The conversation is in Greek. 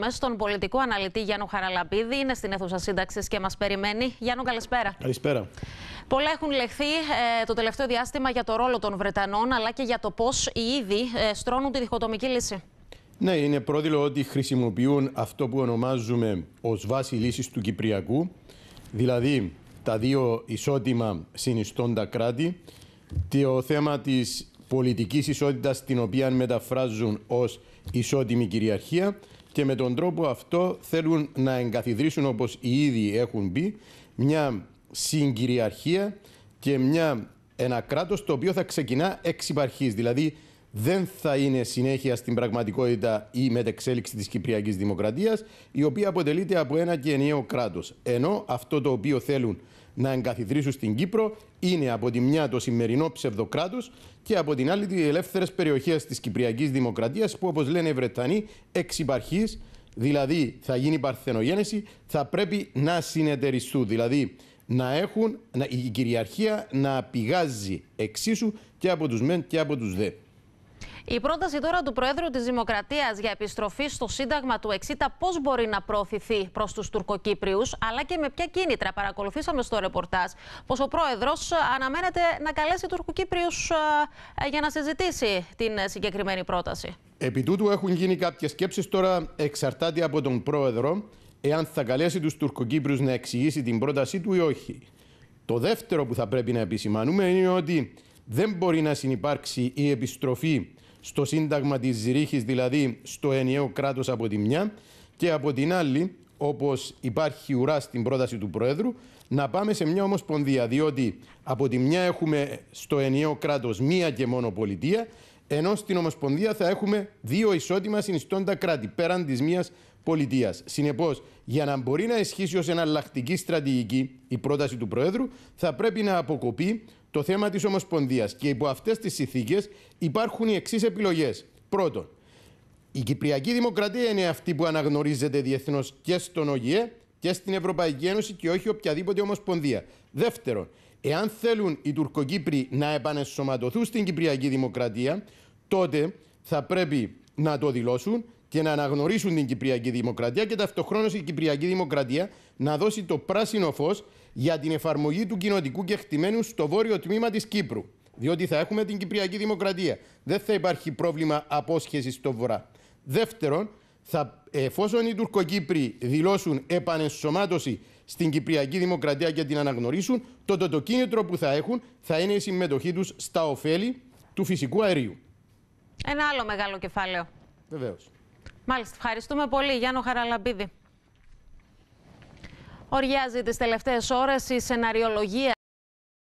Μέσα στον πολιτικό αναλυτή Γιάννου Χαραλαμπίδη είναι στην αίθουσα σύνταξης και μας περιμένει. Γιάννου, καλησπέρα. Καλησπέρα. Πολλά έχουν λεχθεί ε, το τελευταίο διάστημα για το ρόλο των Βρετανών, αλλά και για το πώς οι ίδιοι ε, στρώνουν τη διχοτομική λύση. Ναι, είναι πρόδειλο ότι χρησιμοποιούν αυτό που ονομάζουμε ως βάση λύσης του Κυπριακού, δηλαδή τα δύο ισότιμα συνιστώντα κράτη, το θέμα της πολιτικής ισότητας, την οποία μεταφράζουν ως ισότιμη κυριαρχία και με τον τρόπο αυτό θέλουν να εγκαθιδρύσουν όπως οι ίδιοι έχουν πει μια συγκυριαρχία και μια, ένα κράτος το οποίο θα ξεκινά εξ Δηλαδή δεν θα είναι συνέχεια στην πραγματικότητα η μετεξέλιξη της Κυπριακής Δημοκρατίας, η οποία αποτελείται από ένα και ενιαίο κράτος. Ενώ αυτό το οποίο θέλουν να εγκαθιδρύσουν στην Κύπρο είναι από τη μια το σημερινό ψευδοκράτος και από την άλλη οι ελεύθερες περιοχές της Κυπριακής Δημοκρατίας, που, όπως λένε οι Βρετανοί, εξυπαρχή, δηλαδή θα γίνει παρθενογένεση, θα πρέπει να συνεταιριστούν. Δηλαδή να έχουν η κυριαρχία να πηγάζει εξίσου και από τους μεν και από τους δε. Η πρόταση τώρα του Προέδρου της Δημοκρατίας για επιστροφή στο Σύνταγμα του 60 πώς μπορεί να προωθηθεί προς τους Τουρκοκύπριους, αλλά και με ποια κίνητρα. Παρακολουθήσαμε στο ρεπορτάζ πως ο Πρόεδρος ε, αναμένεται να καλέσει Τουρκοκύπριους ε, ε, για να συζητήσει την συγκεκριμένη πρόταση. Επί έχουν γίνει κάποιες σκέψεις τώρα, εξαρτάται από τον Πρόεδρο, εάν θα καλέσει τους Τουρκοκύπριους να εξηγήσει την πρότασή του ή όχι. Το δεύτερο που θα πρέπει να επισημάνουμε είναι ότι δεν μπορεί να συνεπάρξει η επιστροφή στο Σύνταγμα της Ζηρίχης, δηλαδή στο ενιαίο κράτος από τη μια, και από την άλλη, όπως υπάρχει ουρά στην πρόταση του Προέδρου, να πάμε σε μια ομοσπονδία. Διότι από τη μια έχουμε στο ενιαίο κράτος μία και μόνο πολιτεία, ενώ στην Ομοσπονδία θα έχουμε δύο ισότιμα συνιστώντα κράτη πέραν της μίας πολιτείας. Συνεπώς, για να μπορεί να ισχύσει ως εναλλακτική στρατηγική η πρόταση του Προέδρου, θα πρέπει να αποκοπεί το θέμα της Ομοσπονδίας. Και υπό αυτές τις συνθήκες υπάρχουν οι εξής επιλογές. Πρώτον, η Κυπριακή Δημοκρατία είναι αυτή που αναγνωρίζεται διεθνώς και στον ΟΓΕ και στην Ευρωπαϊκή Ένωση και όχι οποιαδήποτε Ομοσπονδία. Δεύτερον, εάν θέλουν οι Τουρκοκύπροι να επανεσωματωθούν στην Κυπριακή Δημοκρατία, τότε θα πρέπει να το δηλώσουν και να αναγνωρίσουν την Κυπριακή Δημοκρατία και ταυτοχρόνως η Κυπριακή Δημοκρατία να δώσει το πράσινο φως για την εφαρμογή του κοινοτικού κεκτημένου στο βόρειο τμήμα της Κύπρου. Διότι θα έχουμε την Κυπριακή Δημοκρατία. Δεν θα υπάρχει πρόβλημα απόσχεσης στο βορρά. Δεύτερον, θα, εφόσον οι Τουρκοκύπροι δηλώσουν επανεσωμάτωση στην Κυπριακή Δημοκρατία και την αναγνωρίσουν, τότε το κίνητρο που θα έχουν θα είναι η συμμετοχή τους στα ωφέλη του φυσικού αερίου. Ένα άλλο μεγάλο κεφάλαιο. Βεβαίως. Μάλιστα, ευχαριστούμε πολύ Γιάννο Χαραλαμπίδη. Οριάζει τις τελευταίες ώρες η σεναριολογία